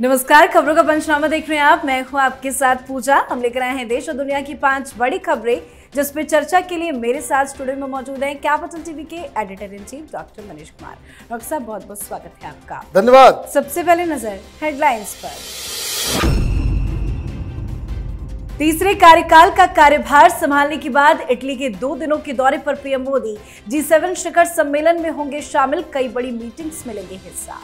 नमस्कार खबरों का पंचनामा देख रहे हैं आप मैं हूं आपके साथ पूजा हम लेकर आए हैं देश और दुनिया की पांच बड़ी खबरें जिस पर चर्चा के लिए मेरे साथ स्टूडियो में मौजूद हैं कैपिटल टीवी के editor in chief doctor Manish Kumar doctor साहब बहुत बहुत स्वागत है आपका धन्यवाद सबसे पहले नजर हेडलाइंस पर तीसरे कार्यकाल का कार्यभार संभालने के बाद इटली के दो दिनों के दौरे पर पीएम मोदी जी सेवन शिखर सम्मेलन में होंगे शामिल कई बड़ी मीटिंग्स में लेंगे हिस्सा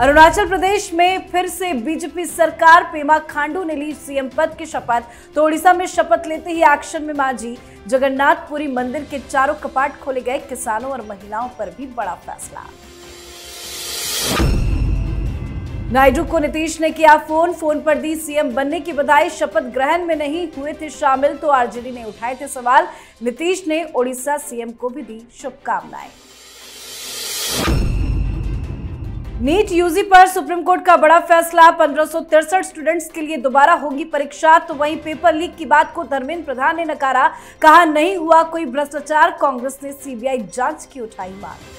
अरुणाचल प्रदेश में फिर से बीजेपी सरकार पेमा खांडू ने ली सीएम पद की शपथ तो उड़ीसा में शपथ लेते ही एक्शन में मांझी जगन्नाथपुरी मंदिर के चारों कपाट खोले गए किसानों और महिलाओं पर भी बड़ा फैसला नायडू को नीतीश ने किया फोन फोन पर दी सीएम बनने की बधाई शपथ ग्रहण में नहीं हुए थे शामिल तो आरजेडी ने उठाए थे सवाल नीतीश ने ओडिशा सीएम को भी दी शुभकामनाएं नीट यूजी पर सुप्रीम कोर्ट का बड़ा फैसला पंद्रह स्टूडेंट्स के लिए दोबारा होगी परीक्षा तो वहीं पेपर लीक की बात को धर्मेंद्र प्रधान ने नकारा कहा नहीं हुआ कोई भ्रष्टाचार कांग्रेस ने सीबीआई जांच की उठाई मांग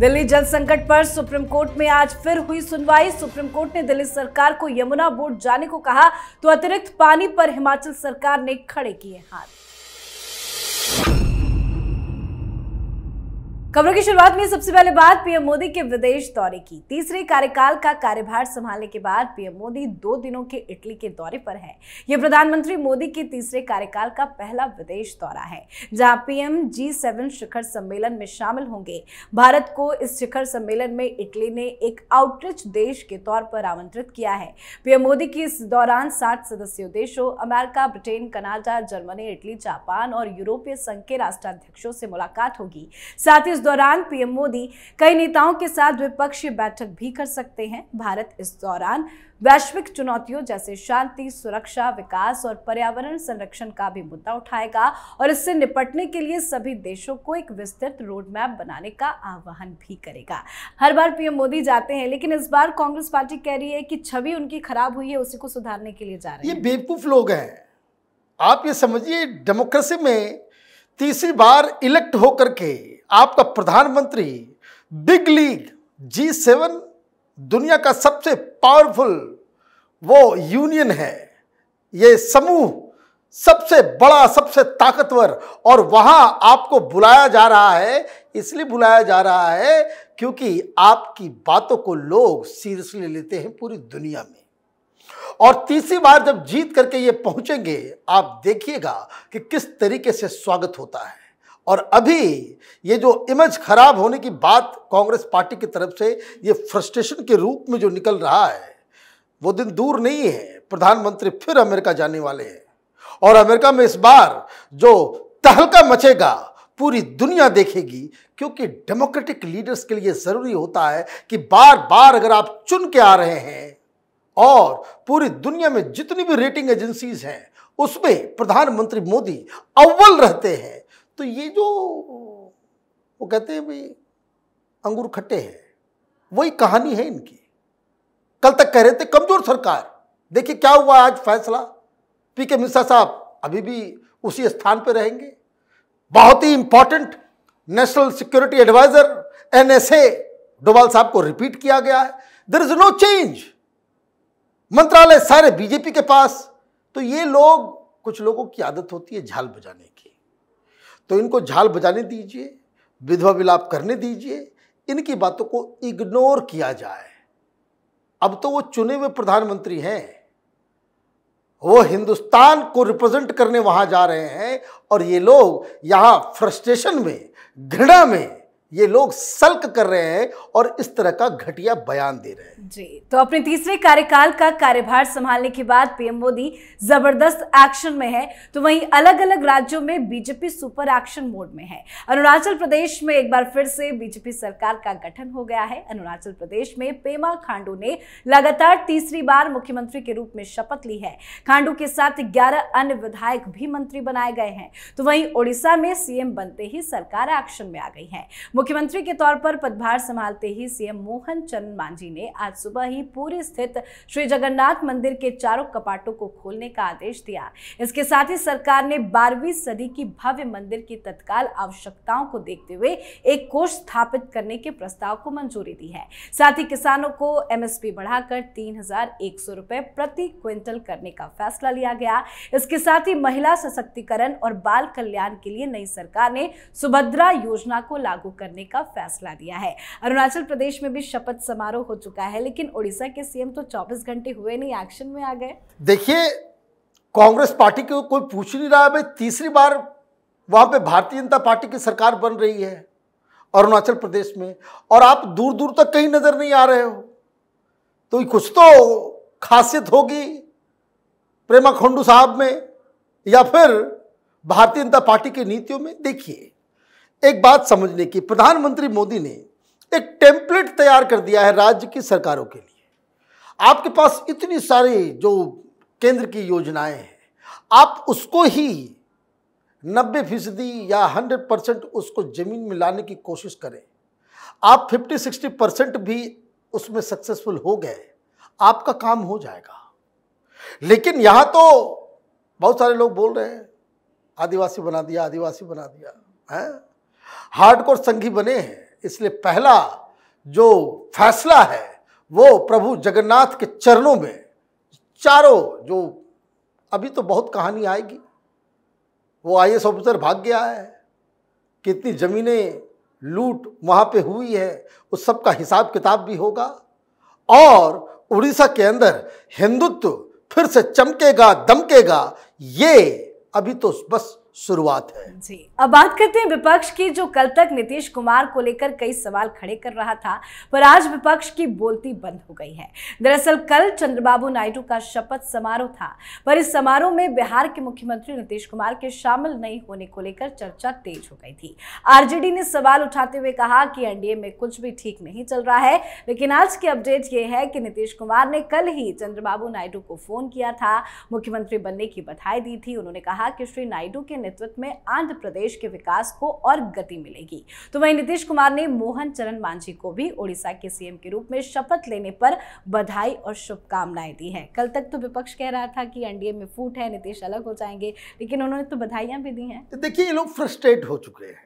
दिल्ली जल संकट पर सुप्रीम कोर्ट में आज फिर हुई सुनवाई सुप्रीम कोर्ट ने दिल्ली सरकार को यमुना बोर्ड जाने को कहा तो अतिरिक्त पानी पर हिमाचल सरकार ने खड़े किए हाथ खबरों की शुरुआत में सबसे पहले बात पीएम मोदी के विदेश दौरे की तीसरे कार्यकाल का कार्यभार संभालने के बाद पीएम मोदी दो दिनों के इटली के दौरे पर है यह प्रधानमंत्री मोदी के तीसरे कार्यकाल का पहला विदेश दौरा है जहां पीएम जी सेवन शिखर सम्मेलन में शामिल होंगे भारत को इस शिखर सम्मेलन में इटली ने एक आउटरीच देश के तौर पर आमंत्रित किया है पीएम मोदी की इस दौरान सात सदस्यों देशों America Britain Canada Germany Italy Japan और यूरोपीय संघ के राष्ट्राध्यक्षों से मुलाकात होगी साथ ही इस दौरान पीएम मोदी कई नेताओं के साथ द्विपक्षीय बैठक भी कर सकते हैं भारत इस दौरान वैश्विक चुनौतियों जैसे शांति सुरक्षा विकास और पर्यावरण संरक्षण का भी मुद्दा उठाएगा और इससे निपटने के लिए सभी देशों को एक विस्तृत रोड मैप बनाने का आह्वान भी करेगा हर बार पीएम मोदी जाते हैं लेकिन इस बार कांग्रेस पार्टी कह रही है कि छवि उनकी खराब हुई है उसी को सुधारने के लिए जा रही है ये बेवकूफ लोग हैं आप ये समझिए डेमोक्रेसी में तीसरी बार इलेक्ट होकर के आपका प्रधानमंत्री बिग लीग जी सेवन दुनिया का सबसे पावरफुल वो यूनियन है ये समूह सबसे बड़ा सबसे ताकतवर और वहां आपको बुलाया जा रहा है इसलिए बुलाया जा रहा है क्योंकि आपकी बातों को लोग सीरियसली लेते हैं पूरी दुनिया में और तीसरी बार जब जीत करके ये पहुंचेंगे आप देखिएगा कि किस तरीके से स्वागत होता है और अभी ये जो इमेज खराब होने की बात कांग्रेस पार्टी की तरफ से ये फ्रस्ट्रेशन के रूप में जो निकल रहा है वो दिन दूर नहीं है प्रधानमंत्री फिर अमेरिका जाने वाले हैं और अमेरिका में इस बार जो तहलका मचेगा पूरी दुनिया देखेगी क्योंकि डेमोक्रेटिक लीडर्स के लिए ज़रूरी होता है कि बार बार अगर आप चुन के आ रहे हैं और पूरी दुनिया में जितनी भी रेटिंग एजेंसीज हैं उसमें प्रधानमंत्री मोदी अव्वल रहते हैं तो ये जो वो कहते हैं भाई अंगूर खट्टे हैं वही कहानी है इनकी कल तक कह रहे थे कमजोर सरकार देखिए क्या हुआ आज फैसला पीके के मिश्रा साहब अभी भी उसी स्थान पर रहेंगे बहुत ही important national security advisor NSA Doval साहब को रिपीट किया गया है देर इज नो चेंज मंत्रालय सारे बीजेपी के पास तो ये लोग कुछ लोगों की आदत होती है झाल बजाने की तो इनको झाल बजाने दीजिए विधवा विलाप करने दीजिए इनकी बातों को इग्नोर किया जाए अब तो वो चुने हुए प्रधानमंत्री हैं वो हिंदुस्तान को रिप्रेजेंट करने वहां जा रहे हैं और ये लोग यहां फ्रस्ट्रेशन में घृणा में ये लोग सल्क कर रहे हैं और इस तरह का घटिया बयान दे रहे हैं जी तो अपने तीसरे कार्यकाल का कार्यभार संभालने के बाद पीएम मोदी जबरदस्त एक्शन में है तो वहीं अलग अलग राज्यों में बीजेपी सुपर एक्शन मोड में है अरुणाचल प्रदेश में एक बार फिर से बीजेपी सरकार का गठन हो गया है अरुणाचल प्रदेश में पेमा खांडू ने लगातार तीसरी बार मुख्यमंत्री के रूप में शपथ ली है खांडू के साथ ग्यारह अन्य विधायक भी मंत्री बनाए गए हैं तो वहीं ओडिशा में सीएम बनते ही सरकार एक्शन में आ गई है मुख्यमंत्री के तौर पर पदभार संभालते ही सीएम मोहन चंद मांझी ने आज सुबह ही पूरी स्थित श्री जगन्नाथ मंदिर के चारों कपाटों को खोलने का आदेश दिया इसके साथ ही सरकार ने बारहवीं सदी की भव्य मंदिर की तत्काल आवश्यकताओं को देखते हुए एक कोष स्थापित करने के प्रस्ताव को मंजूरी दी है साथ ही किसानों को एमएसपी बढ़ाकर तीन रुपए प्रति क्विंटल करने का फैसला लिया गया इसके साथ ही महिला सशक्तिकरण और बाल कल्याण के लिए नई सरकार ने सुभद्रा योजना को लागू कर करने का फैसला दिया है अरुणाचल प्रदेश में भी शपथ समारोह हो चुका है लेकिन उड़ीसा के सीएम तो चौबीस घंटे हुए नहीं एक्शन में आ गए देखिए कांग्रेस पार्टी को कोई पूछ नहीं रहा भाई तीसरी बार वहां पे भारतीय जनता पार्टी की सरकार बन रही है अरुणाचल प्रदेश में और आप दूर दूर तक कहीं नज़र नहीं आ रहे हो तो कुछ तो खासियत होगी प्रेमा खंडू साहब में या फिर भारतीय जनता पार्टी की नीतियों में देखिए एक बात समझने की प्रधानमंत्री मोदी ने एक टेम्पलेट तैयार कर दिया है राज्य की सरकारों के लिए आपके पास इतनी सारी जो केंद्र की योजनाएं हैं आप उसको ही नब्बे फीसदी या हंड्रेड परसेंट उसको ज़मीन में लाने की कोशिश करें आप फिफ्टी सिक्सटी परसेंट भी उसमें सक्सेसफुल हो गए आपका काम हो जाएगा लेकिन यहाँ तो बहुत सारे लोग बोल रहे हैं आदिवासी बना दिया आदिवासी बना दिया है हार्डकोर संघी बने हैं इसलिए पहला जो फैसला है वो प्रभु जगन्नाथ के चरणों में चारों जो अभी तो बहुत कहानी आएगी वो आई एस ऑफिसर भाग गया है कितनी ज़मीनें लूट वहाँ पे हुई है उस सब का हिसाब किताब भी होगा और उड़ीसा के अंदर हिंदुत्व फिर से चमकेगा दमकेगा ये अभी तो बस शुरुआत है जी अब बात करते हैं विपक्ष की जो कल तक नीतीश कुमार को लेकर कई सवाल खड़े कर रहा था पर आज विपक्ष की बोलती बंद हो गई है दरअसल कल चंद्रबाबू नायडू का शपथ समारोह था पर इस समारोह में बिहार के मुख्यमंत्री नीतीश कुमार के शामिल नहीं होने को लेकर चर्चा तेज हो गई थी आरजेडी ने सवाल उठाते हुए कहा कि एनडीए में कुछ भी ठीक नहीं चल रहा है लेकिन आज की अपडेट ये है कि नीतीश कुमार ने कल ही चंद्रबाबू नायडू को फोन किया था मुख्यमंत्री बनने की बधाई दी थी उन्होंने कहा कि श्री नायडू के नेतृत्व में आंध्र प्रदेश के विकास को और गति मिलेगी तो वही नीतीश कुमार ने मोहन चरण मांझी को भी ओडिशा के सीएम के रूप में शपथ लेने पर बधाई और शुभकामनाएं दी है कल तक तो विपक्ष कह रहा था कि एनडीए में फूट है नीतीश अलग हो जाएंगे लेकिन उन्होंने तो बधाइयां भी दी हैं तो देखिए ये लोग फ्रस्ट्रेट हो चुके हैं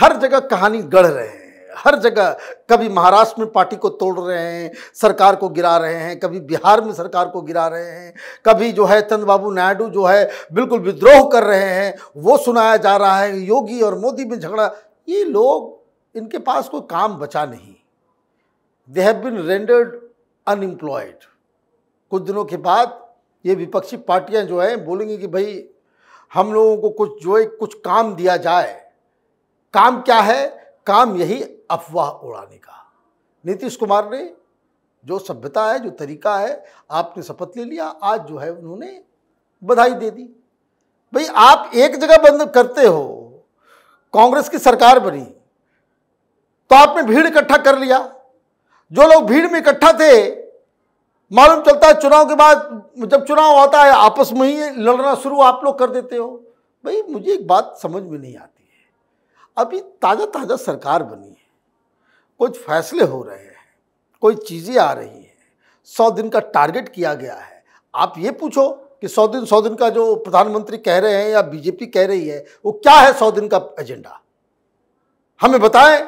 हर जगह कहानी गढ़ रहे हैं हर जगह कभी महाराष्ट्र में पार्टी को तोड़ रहे हैं सरकार को गिरा रहे हैं कभी बिहार में सरकार को गिरा रहे हैं कभी जो है चंद्रबाबू नायडू जो है बिल्कुल विद्रोह कर रहे हैं वो सुनाया जा रहा है योगी और मोदी में झगड़ा ये लोग इनके पास कोई काम बचा नहीं they have been rendered unemployed कुछ दिनों के बाद ये विपक्षी पार्टियां जो हैं बोलेंगी कि भाई हम लोगों को कुछ जो है कुछ काम दिया जाए काम क्या है काम यही अफवाह उड़ाने का नीतीश कुमार ने जो सभ्यता है जो तरीका है आपने शपथ ले लिया आज जो है उन्होंने बधाई दे दी भाई आप एक जगह बंद करते हो कांग्रेस की सरकार बनी तो आपने भीड़ इकट्ठा कर लिया जो लोग भीड़ में इकट्ठा थे मालूम चलता है चुनाव के बाद जब चुनाव आता है आपस में ही लड़ना शुरू आप लोग कर देते हो भाई मुझे एक बात समझ में नहीं आती है अभी ताज़ा ताज़ा सरकार बनी है कुछ फैसले हो रहे हैं कोई चीज़ें आ रही हैं सौ दिन का टारगेट किया गया है आप ये पूछो कि सौ दिन सौ दिन का जो प्रधानमंत्री कह रहे हैं या बीजेपी कह रही है वो क्या है सौ दिन का एजेंडा हमें बताएं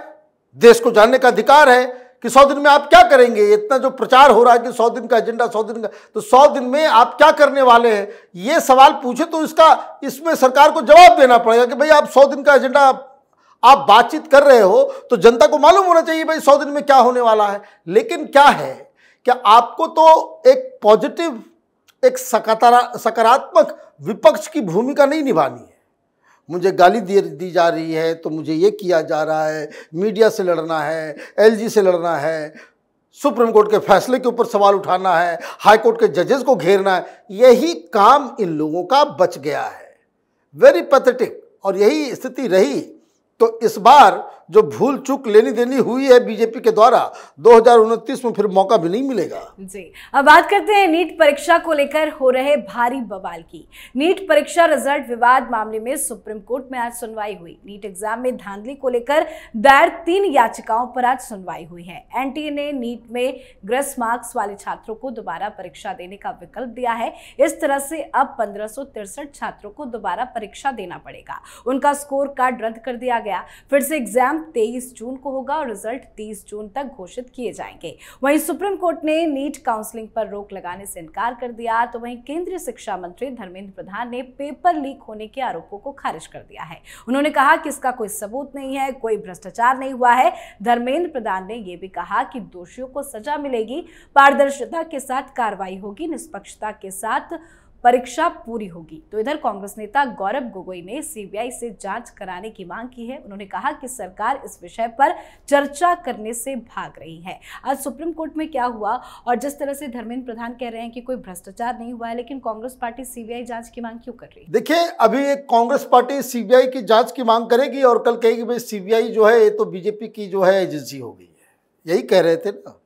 देश को जानने का अधिकार है कि सौ दिन में आप क्या करेंगे इतना जो प्रचार हो रहा है कि सौ दिन का एजेंडा सौ दिन का तो सौ दिन में आप क्या करने वाले हैं ये सवाल पूछे तो इसका इसमें सरकार को जवाब देना पड़ेगा कि भाई आप सौ दिन का एजेंडा आप बातचीत कर रहे हो तो जनता को मालूम होना चाहिए भाई सौ दिन में क्या होने वाला है लेकिन क्या है कि आपको तो एक पॉजिटिव एक सकारात्मक विपक्ष की भूमिका नहीं निभानी है मुझे गाली दे दी जा रही है तो मुझे ये किया जा रहा है मीडिया से लड़ना है एलजी से लड़ना है सुप्रीम कोर्ट के फैसले के ऊपर सवाल उठाना है हाई कोर्ट के जजेस को घेरना है यही काम इन लोगों का बच गया है वेरी पैथेटिक और यही स्थिति रही तो इस बार जो भूल चूक लेनी देनी हुई है बीजेपी के द्वारा दो में फिर मौका भी नहीं मिलेगा जी अब बात करते हैं नीट परीक्षा को लेकर हो रहे भारी बवाल की नीट परीक्षा रिजल्ट विवाद मामले में सुप्रीम कोर्ट में आज सुनवाई हुई नीट एग्जाम में धांधली को लेकर दायर तीन याचिकाओं पर आज सुनवाई हुई है एन ने नीट में ग्रस मार्क्स वाले छात्रों को दोबारा परीक्षा देने का विकल्प दिया है इस तरह से अब पंद्रह छात्रों को दोबारा परीक्षा देना पड़ेगा उनका स्कोर कार्ड रद्द कर दिया गया फिर से एग्जाम मतदान 23 जून को होगा और रिजल्ट 30 जून तक घोषित किए जाएंगे वहीं सुप्रीम कोर्ट ने नीट काउंसलिंग पर रोक लगाने से इनकार कर दिया तो वहीं केंद्रीय शिक्षा मंत्री धर्मेंद्र प्रधान ने पेपर लीक होने के आरोपों को खारिज कर दिया है उन्होंने कहा कि इसका कोई सबूत नहीं है कोई भ्रष्टाचार नहीं हुआ है धर्मेंद्र प्रधान ने यह भी कहा कि दोषियों को सजा मिलेगी पारदर्शिता के साथ कार्रवाई होगी निष्पक्षता के साथ परीक्षा पूरी होगी तो इधर कांग्रेस नेता गौरव गोगोई ने सीबीआई से जांच कराने की मांग की है उन्होंने कहा कि सरकार इस विषय पर चर्चा करने से भाग रही है आज सुप्रीम कोर्ट में क्या हुआ और जिस तरह से धर्मेंद्र प्रधान कह रहे हैं कि कोई भ्रष्टाचार नहीं हुआ है लेकिन कांग्रेस पार्टी सीबीआई जांच की मांग क्यों कर रही है देखिए अभी कांग्रेस पार्टी सीबीआई की जांच की मांग करेगी और कल कहेगी भाई सीबीआई जो है ये तो बीजेपी की जो है एजेंसी हो गई है यही कह रहे थे ना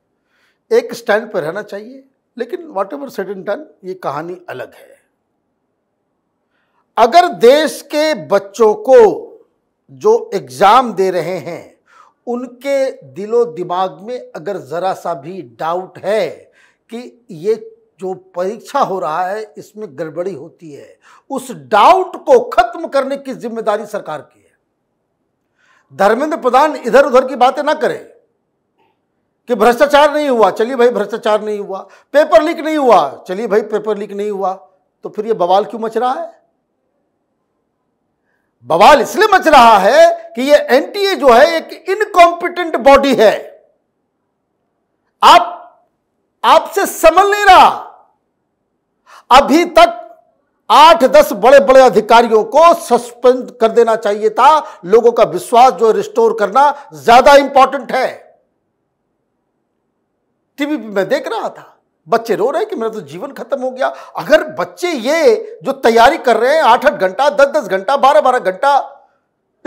एक स्टैंड पर रहना चाहिए लेकिन whatever set and done ये कहानी अलग है अगर देश के बच्चों को जो एग्ज़ाम दे रहे हैं उनके दिलो दिमाग में अगर ज़रा सा भी डाउट है कि ये जो परीक्षा हो रहा है इसमें गड़बड़ी होती है उस डाउट को ख़त्म करने की जिम्मेदारी सरकार की है धर्मेंद्र प्रधान इधर उधर की बातें ना करें कि भ्रष्टाचार नहीं हुआ चलिए भाई भ्रष्टाचार नहीं हुआ पेपर लीक नहीं हुआ चलिए भाई पेपर लीक नहीं हुआ तो फिर ये बवाल क्यों मच रहा है बवाल इसलिए मच रहा है कि ये एनटीए जो है एक इनकॉम्पिटेंट बॉडी है आप आपसे समझ नहीं रहा अभी तक आठ दस बड़े बड़े अधिकारियों को सस्पेंड कर देना चाहिए था लोगों का विश्वास जो रिस्टोर करना ज्यादा इंपॉर्टेंट है टीवी पे मैं देख रहा था बच्चे रो रहे कि मेरा तो जीवन खत्म हो गया अगर बच्चे ये जो तैयारी कर रहे हैं आठ आठ घंटा दस दस घंटा बारह बारह घंटा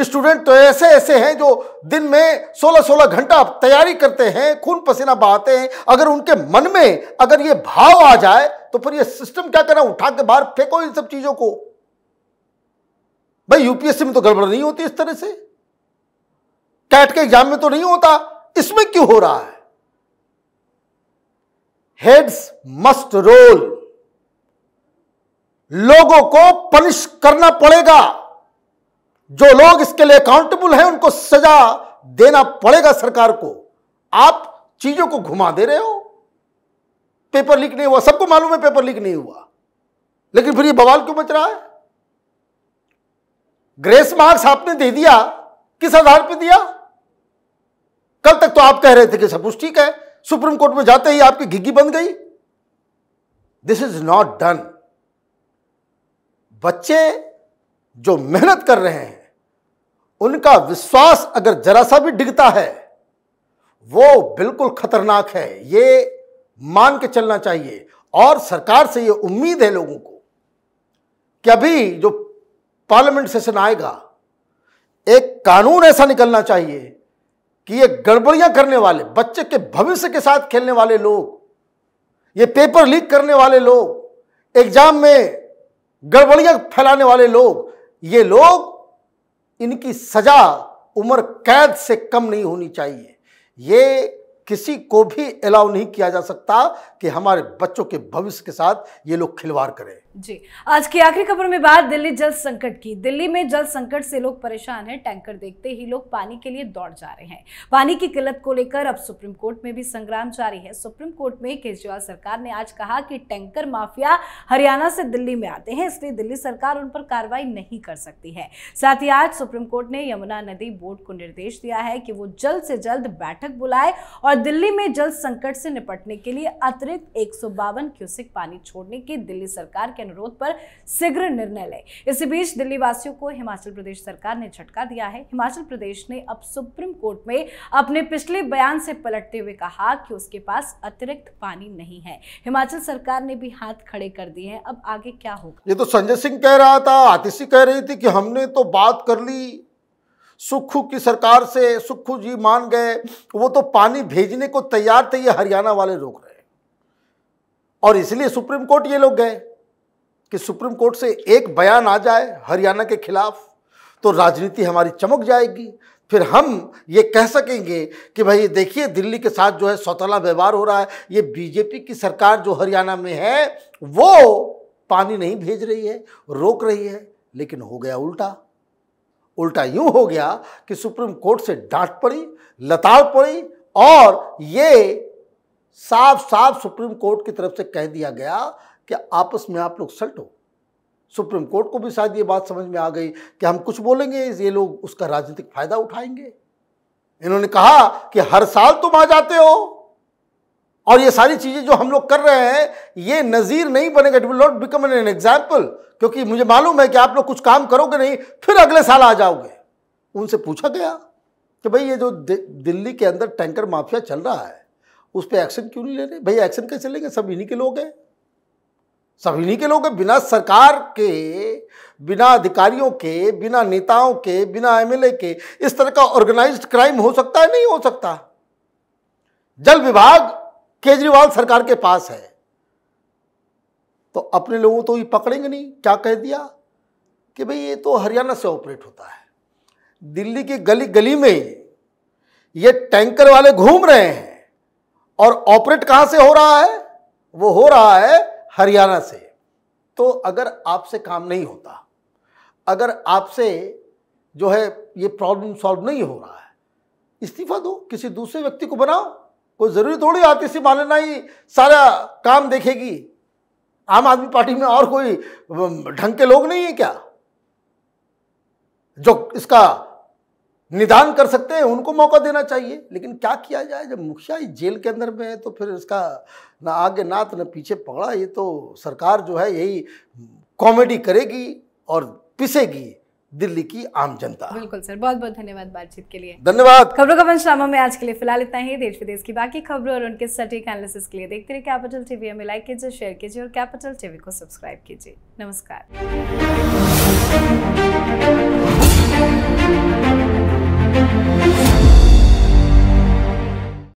स्टूडेंट तो ऐसे ऐसे हैं जो दिन में सोलह सोलह घंटा तैयारी करते हैं खून पसीना बहाते हैं अगर उनके मन में अगर ये भाव आ जाए तो फिर ये सिस्टम क्या करें उठा के बाहर फेंको इन सब चीजों को भाई यूपीएससी में तो गड़बड़ नहीं होती इस तरह से कैट के एग्जाम में तो नहीं होता इसमें क्यों हो रहा है हेड्स मस्ट रोल लोगों को पनिश करना पड़ेगा जो लोग इसके लिए अकाउंटेबल हैं उनको सजा देना पड़ेगा सरकार को आप चीजों को घुमा दे रहे हो पेपर लीक नहीं हुआ सबको मालूम है पेपर लीक नहीं हुआ लेकिन फिर ये बवाल क्यों मच रहा है ग्रेस मार्क्स आपने दे दिया किस आधार पर दिया कल तक तो आप कह रहे थे कि सब कुछ ठीक है सुप्रीम कोर्ट में जाते ही आपकी घिग्गी बन गई दिस इज नॉट डन बच्चे जो मेहनत कर रहे हैं उनका विश्वास अगर जरा सा भी डिगता है वो बिल्कुल खतरनाक है ये मान के चलना चाहिए और सरकार से ये उम्मीद है लोगों को कि अभी जो पार्लियामेंट सेशन आएगा एक कानून ऐसा निकलना चाहिए कि ये गड़बड़ियां करने वाले बच्चे के भविष्य के साथ खेलने वाले लोग ये पेपर लीक करने वाले लोग एग्जाम में गड़बड़ियां फैलाने वाले लोग ये लोग इनकी सजा उम्र कैद से कम नहीं होनी चाहिए ये किसी को भी अलाउ नहीं किया जा सकता कि हमारे बच्चों के भविष्य के साथ ये लोग खिलवाड़ करें जी आज की आखिरी खबर में बात दिल्ली जल संकट की दिल्ली में जल संकट से लोग परेशान हैं टैंकर देखते ही लोग पानी के लिए दौड़ जा रहे हैं पानी की किल्लत को लेकर अब सुप्रीम कोर्ट में भी संग्राम जारी है सुप्रीम कोर्ट में केजरीवाल सरकार ने आज कहा कि टैंकर माफिया हरियाणा से दिल्ली में आते हैं इसलिए दिल्ली सरकार उन पर कार्रवाई नहीं कर सकती है साथ ही आज सुप्रीम कोर्ट ने यमुना नदी बोर्ड को निर्देश दिया है कि वो जल्द से जल्द बैठक बुलाए और दिल्ली में जल संकट से निपटने के लिए अतिरिक्त एक क्यूसेक पानी छोड़ने की दिल्ली सरकार के अनुरोध पर शीघ्र निर्णय ले इसी बीच दिल्ली वासियों को हिमाचल प्रदेश सरकार ने झटका दिया है हिमाचल प्रदेश ने अब सुप्रीम कोर्ट में अपने पिछले बयान से पलटते हुए कहा कि उसके पास अतिरिक्त पानी नहीं है हिमाचल सरकार ने भी हाथ खड़े कर दिए हैं अब आगे क्या होगा ये तो संजय सिंह कह रहा था आतिशी कह रही थी कि हमने तो बात कर ली सुखू की सरकार से सुखू जी मान गए वो तो पानी भेजने को तैयार थे ये हरियाणा वाले रोक रहे और इसलिए सुप्रीम कोर्ट ये लोग गए कि सुप्रीम कोर्ट से एक बयान आ जाए हरियाणा के खिलाफ तो राजनीति हमारी चमक जाएगी फिर हम ये कह सकेंगे कि भाई देखिए दिल्ली के साथ जो है सौतला व्यवहार हो रहा है ये बीजेपी की सरकार जो हरियाणा में है वो पानी नहीं भेज रही है रोक रही है लेकिन हो गया उल्टा उल्टा यूं हो गया कि सुप्रीम कोर्ट से डांट पड़ी लताड़ पड़ी और ये साफ साफ सुप्रीम कोर्ट की तरफ से कह दिया गया कि आपस में आप लोग सल्ट हो सुप्रीम कोर्ट को भी शायद ये बात समझ में आ गई कि हम कुछ बोलेंगे ये लोग उसका राजनीतिक फायदा उठाएंगे इन्होंने कहा कि हर साल तुम आ जाते हो और ये सारी चीजें जो हम लोग कर रहे हैं ये नजीर नहीं बनेगा it will not become an example क्योंकि मुझे मालूम है कि आप लोग कुछ काम करोगे नहीं फिर अगले साल आ जाओगे उनसे पूछा गया कि भाई ये जो दिल्ली के अंदर टैंकर माफिया चल रहा है उस पर एक्शन क्यों नहीं ले रहे भाई एक्शन कैसे लेंगे सब इन्हीं के लोग हैं सभी के लोग बिना सरकार के बिना अधिकारियों के बिना नेताओं के बिना एमएलए के इस तरह का ऑर्गेनाइज्ड क्राइम हो सकता है नहीं हो सकता जल विभाग केजरीवाल सरकार के पास है तो अपने लोगों तो ये पकड़ेंगे नहीं क्या कह दिया कि भाई ये तो हरियाणा से ऑपरेट होता है दिल्ली की गली गली में ये टैंकर वाले घूम रहे हैं और ऑपरेट कहां से हो रहा है वो हो रहा है हरियाणा से तो अगर आपसे काम नहीं होता अगर आपसे जो है ये प्रॉब्लम सॉल्व नहीं हो रहा है इस्तीफा दो किसी दूसरे व्यक्ति को बनाओ कोई ज़रूरी थोड़ी आती सी मानना ही सारा काम देखेगी आम आदमी पार्टी में और कोई ढंग के लोग नहीं है क्या जो इसका निदान कर सकते हैं उनको मौका देना चाहिए लेकिन क्या किया जाए जब मुखिया ही जेल के अंदर में है तो फिर इसका ना आगे नात ना पीछे पकड़ा ये तो सरकार जो है यही कॉमेडी करेगी और पिसेगी दिल्ली की आम जनता बिल्कुल सर बहुत बहुत धन्यवाद बातचीत के लिए धन्यवाद खबरों का पंचनामा में आज के लिए फिलहाल इतना ही देश विदेश की बाकी खबरों और उनके सटीक एनालिसिस के लिए देखते रहिए कैपिटल टीवी हमें लाइक कीजिए शेयर कीजिए और कैपिटल टीवी को सब्सक्राइब कीजिए नमस्कार